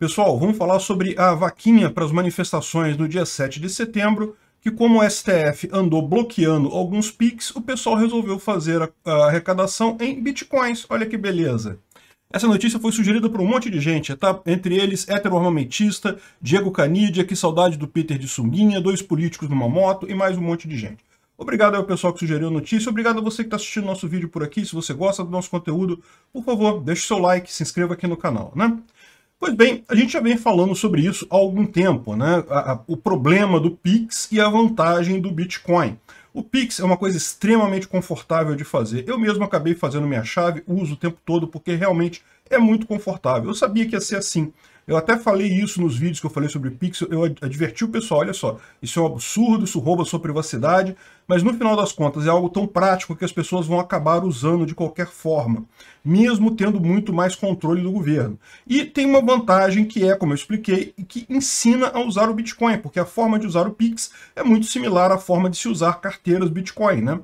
Pessoal, vamos falar sobre a vaquinha para as manifestações no dia 7 de setembro, que como o STF andou bloqueando alguns pics, o pessoal resolveu fazer a arrecadação em bitcoins. Olha que beleza. Essa notícia foi sugerida por um monte de gente, tá? entre eles heteroarmamentista, Diego Canidia, que saudade do Peter de sunguinha, dois políticos numa moto e mais um monte de gente. Obrigado ao pessoal que sugeriu a notícia, obrigado a você que está assistindo nosso vídeo por aqui. Se você gosta do nosso conteúdo, por favor, deixe seu like, se inscreva aqui no canal, né? Pois bem, a gente já vem falando sobre isso há algum tempo, né? o problema do Pix e a vantagem do Bitcoin. O Pix é uma coisa extremamente confortável de fazer. Eu mesmo acabei fazendo minha chave, uso o tempo todo, porque realmente é muito confortável. Eu sabia que ia ser assim. Eu até falei isso nos vídeos que eu falei sobre o Pix, eu adverti o pessoal, olha só, isso é um absurdo, isso rouba a sua privacidade, mas no final das contas é algo tão prático que as pessoas vão acabar usando de qualquer forma, mesmo tendo muito mais controle do governo. E tem uma vantagem que é, como eu expliquei, que ensina a usar o Bitcoin, porque a forma de usar o Pix é muito similar à forma de se usar carteiras Bitcoin, né?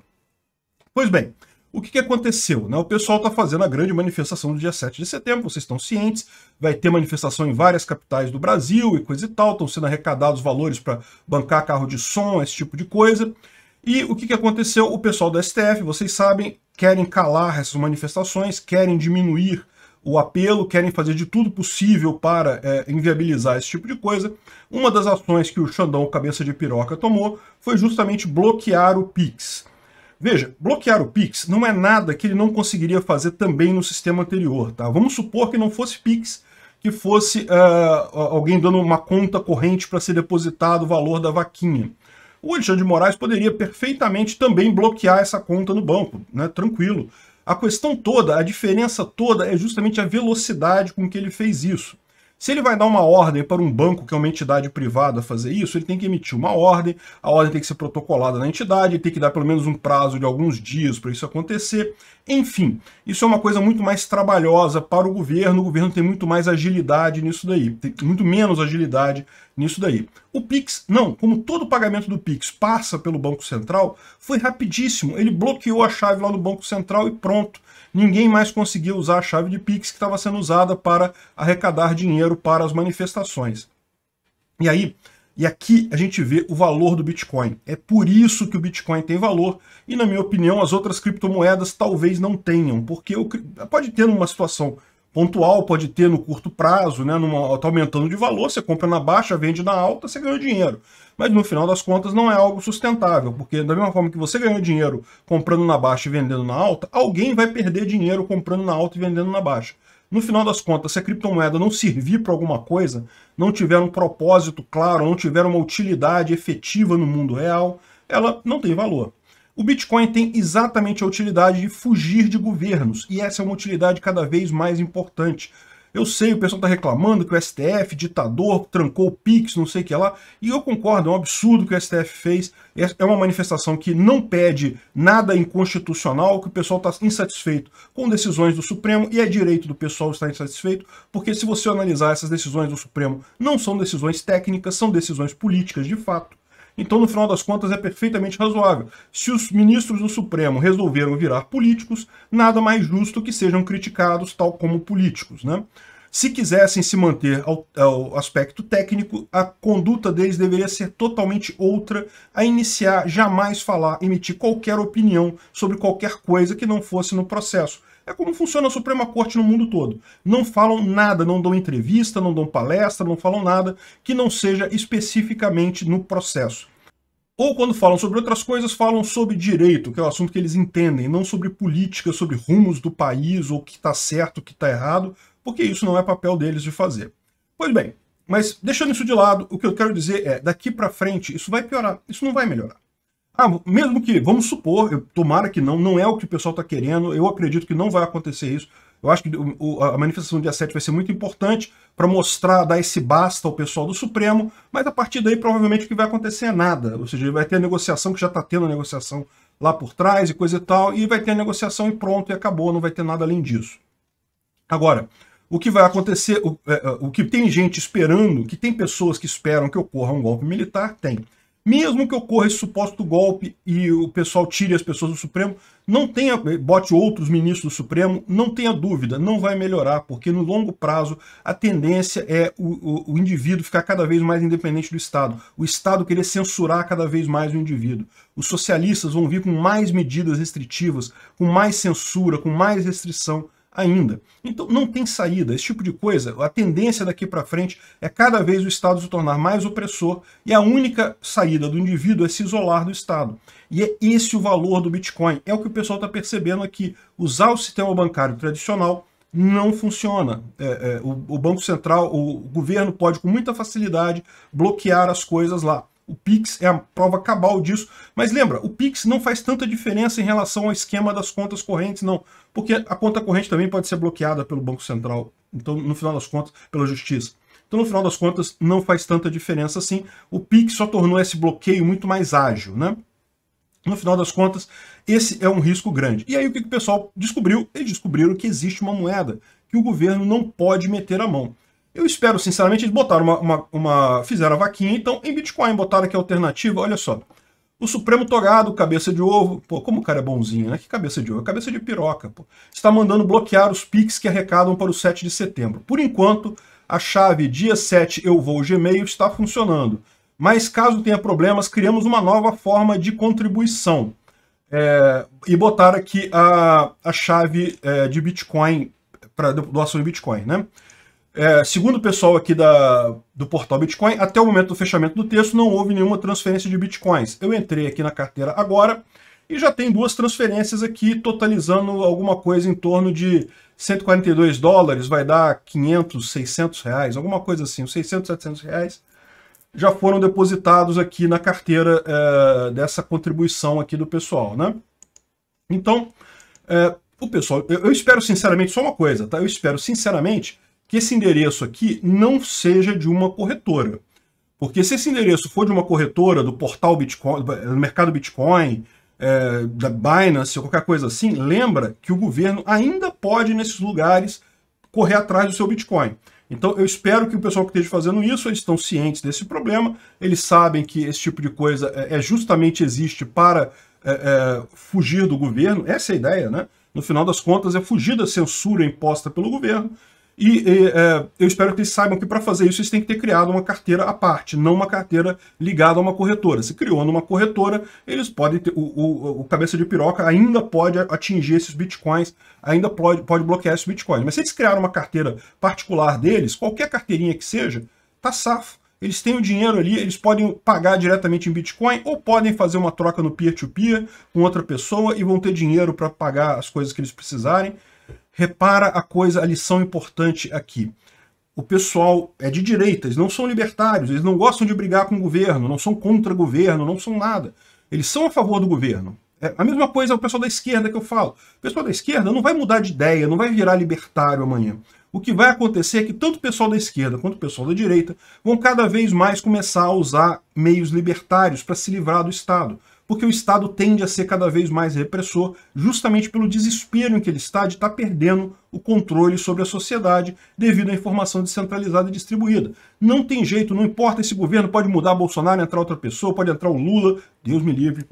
Pois bem, o que, que aconteceu? Né? O pessoal está fazendo a grande manifestação do dia 7 de setembro, vocês estão cientes, vai ter manifestação em várias capitais do Brasil e coisa e tal, estão sendo arrecadados valores para bancar carro de som, esse tipo de coisa. E o que, que aconteceu? O pessoal do STF, vocês sabem, querem calar essas manifestações, querem diminuir o apelo, querem fazer de tudo possível para é, inviabilizar esse tipo de coisa. Uma das ações que o Xandão Cabeça de Piroca tomou foi justamente bloquear o Pix. Veja, bloquear o Pix não é nada que ele não conseguiria fazer também no sistema anterior, tá? Vamos supor que não fosse Pix, que fosse uh, alguém dando uma conta corrente para ser depositado o valor da vaquinha o Alexandre de Moraes poderia perfeitamente também bloquear essa conta no banco, né? tranquilo. A questão toda, a diferença toda é justamente a velocidade com que ele fez isso. Se ele vai dar uma ordem para um banco, que é uma entidade privada, fazer isso, ele tem que emitir uma ordem, a ordem tem que ser protocolada na entidade, tem que dar pelo menos um prazo de alguns dias para isso acontecer. Enfim, isso é uma coisa muito mais trabalhosa para o governo, o governo tem muito mais agilidade nisso daí, tem muito menos agilidade nisso daí. O Pix, não, como todo pagamento do Pix passa pelo Banco Central, foi rapidíssimo. Ele bloqueou a chave lá do Banco Central e pronto. Ninguém mais conseguia usar a chave de Pix que estava sendo usada para arrecadar dinheiro para as manifestações. E aí, e aqui a gente vê o valor do Bitcoin. É por isso que o Bitcoin tem valor e, na minha opinião, as outras criptomoedas talvez não tenham, porque pode ter uma situação pontual, pode ter no curto prazo, né? Numa, tá aumentando de valor, você compra na baixa, vende na alta, você ganha dinheiro. Mas no final das contas não é algo sustentável, porque da mesma forma que você ganhou dinheiro comprando na baixa e vendendo na alta, alguém vai perder dinheiro comprando na alta e vendendo na baixa. No final das contas, se a criptomoeda não servir para alguma coisa, não tiver um propósito claro, não tiver uma utilidade efetiva no mundo real, ela não tem valor. O Bitcoin tem exatamente a utilidade de fugir de governos, e essa é uma utilidade cada vez mais importante. Eu sei, o pessoal está reclamando que o STF, ditador, trancou o Pix, não sei o que lá, e eu concordo, é um absurdo que o STF fez. É, é uma manifestação que não pede nada inconstitucional, que o pessoal está insatisfeito com decisões do Supremo, e é direito do pessoal estar insatisfeito, porque se você analisar essas decisões do Supremo, não são decisões técnicas, são decisões políticas de fato. Então, no final das contas, é perfeitamente razoável. Se os ministros do Supremo resolveram virar políticos, nada mais justo que sejam criticados tal como políticos, né? Se quisessem se manter ao, ao, aspecto técnico, a conduta deles deveria ser totalmente outra, a iniciar, jamais falar, emitir qualquer opinião sobre qualquer coisa que não fosse no processo. É como funciona a Suprema Corte no mundo todo. Não falam nada, não dão entrevista, não dão palestra, não falam nada que não seja especificamente no processo. Ou quando falam sobre outras coisas, falam sobre direito, que é o assunto que eles entendem, não sobre política, sobre rumos do país, ou o que está certo, o que está errado, porque isso não é papel deles de fazer. Pois bem, mas deixando isso de lado, o que eu quero dizer é, daqui para frente, isso vai piorar, isso não vai melhorar. Ah, mesmo que, vamos supor, eu, tomara que não, não é o que o pessoal está querendo, eu acredito que não vai acontecer isso. Eu acho que o, a manifestação do dia 7 vai ser muito importante para mostrar, dar esse basta ao pessoal do Supremo, mas a partir daí provavelmente o que vai acontecer é nada. Ou seja, vai ter a negociação, que já está tendo a negociação lá por trás e coisa e tal, e vai ter a negociação e pronto, e acabou, não vai ter nada além disso. Agora, o que vai acontecer, o, é, é o que tem gente esperando, que tem pessoas que esperam que ocorra um golpe militar, tem mesmo que ocorra esse suposto golpe e o pessoal tire as pessoas do Supremo, não tenha, bote outros ministros do Supremo, não tenha dúvida, não vai melhorar, porque no longo prazo a tendência é o, o, o indivíduo ficar cada vez mais independente do Estado, o Estado querer censurar cada vez mais o indivíduo. Os socialistas vão vir com mais medidas restritivas, com mais censura, com mais restrição ainda. Então não tem saída. Esse tipo de coisa, a tendência daqui para frente é cada vez o Estado se tornar mais opressor e a única saída do indivíduo é se isolar do Estado. E é esse o valor do Bitcoin. É o que o pessoal está percebendo aqui. Usar o sistema bancário tradicional não funciona. É, é, o, o Banco Central, o governo pode com muita facilidade bloquear as coisas lá. O Pix é a prova cabal disso. Mas lembra, o Pix não faz tanta diferença em relação ao esquema das contas correntes, não. Porque a conta corrente também pode ser bloqueada pelo Banco Central. Então, no final das contas, pela Justiça. Então, no final das contas, não faz tanta diferença assim. O Pix só tornou esse bloqueio muito mais ágil, né? No final das contas, esse é um risco grande. E aí, o que, que o pessoal descobriu? Eles descobriram que existe uma moeda que o governo não pode meter a mão. Eu espero, sinceramente, eles botaram uma, uma, uma, fizeram a vaquinha, então, em Bitcoin, botaram aqui a alternativa, olha só. O Supremo Togado, cabeça de ovo. Pô, como o cara é bonzinho, né? Que cabeça de ovo? É cabeça de piroca, pô. Está mandando bloquear os PIX que arrecadam para o 7 de setembro. Por enquanto, a chave dia 7 eu vou Gmail está funcionando. Mas caso tenha problemas, criamos uma nova forma de contribuição. É, e botar aqui a, a chave é, de Bitcoin, para doação de Bitcoin, né? É, segundo o pessoal aqui da, do portal Bitcoin, até o momento do fechamento do texto não houve nenhuma transferência de bitcoins. Eu entrei aqui na carteira agora e já tem duas transferências aqui, totalizando alguma coisa em torno de 142 dólares, vai dar 500, 600 reais, alguma coisa assim, 600, 700 reais, já foram depositados aqui na carteira é, dessa contribuição aqui do pessoal, né? Então, é, o pessoal, eu, eu espero sinceramente só uma coisa, tá? Eu espero sinceramente que esse endereço aqui não seja de uma corretora. Porque se esse endereço for de uma corretora do portal Bitcoin, do mercado Bitcoin, é, da Binance ou qualquer coisa assim, lembra que o governo ainda pode, nesses lugares, correr atrás do seu Bitcoin. Então eu espero que o pessoal que esteja fazendo isso, eles estão cientes desse problema, eles sabem que esse tipo de coisa é, é justamente existe para é, é, fugir do governo, essa é a ideia, né? No final das contas, é fugir da censura imposta pelo governo. E, e é, eu espero que eles saibam que para fazer isso, eles têm que ter criado uma carteira à parte, não uma carteira ligada a uma corretora. Se criou numa corretora, eles podem ter. O, o, o cabeça de piroca ainda pode atingir esses bitcoins, ainda pode, pode bloquear esses bitcoins. Mas se eles criaram uma carteira particular deles, qualquer carteirinha que seja, tá safo. Eles têm o dinheiro ali, eles podem pagar diretamente em Bitcoin ou podem fazer uma troca no peer-to-peer -peer com outra pessoa e vão ter dinheiro para pagar as coisas que eles precisarem. Repara a coisa, a lição importante aqui. O pessoal é de direita, eles não são libertários, eles não gostam de brigar com o governo, não são contra o governo, não são nada. Eles são a favor do governo. É a mesma coisa é o pessoal da esquerda que eu falo. O pessoal da esquerda não vai mudar de ideia, não vai virar libertário amanhã. O que vai acontecer é que tanto o pessoal da esquerda quanto o pessoal da direita vão cada vez mais começar a usar meios libertários para se livrar do Estado porque o Estado tende a ser cada vez mais repressor, justamente pelo desespero em que ele está de estar tá perdendo o controle sobre a sociedade devido à informação descentralizada e distribuída. Não tem jeito, não importa esse governo, pode mudar Bolsonaro, entrar outra pessoa, pode entrar o Lula, Deus me livre,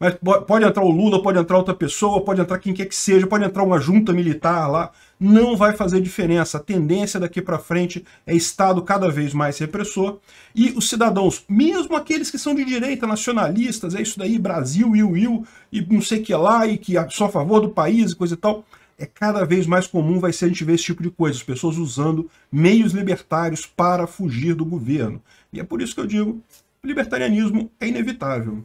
mas pode entrar o Lula, pode entrar outra pessoa, pode entrar quem quer que seja, pode entrar uma junta militar lá, não vai fazer diferença. A tendência daqui para frente é Estado cada vez mais repressor e os cidadãos, mesmo aqueles que são de direita, nacionalistas, é isso daí, Brasil, o Will, e não sei que lá, e que é só a favor do país e coisa e tal, é cada vez mais comum vai ser a gente ver esse tipo de coisa, as pessoas usando meios libertários para fugir do governo. E é por isso que eu digo, libertarianismo é inevitável.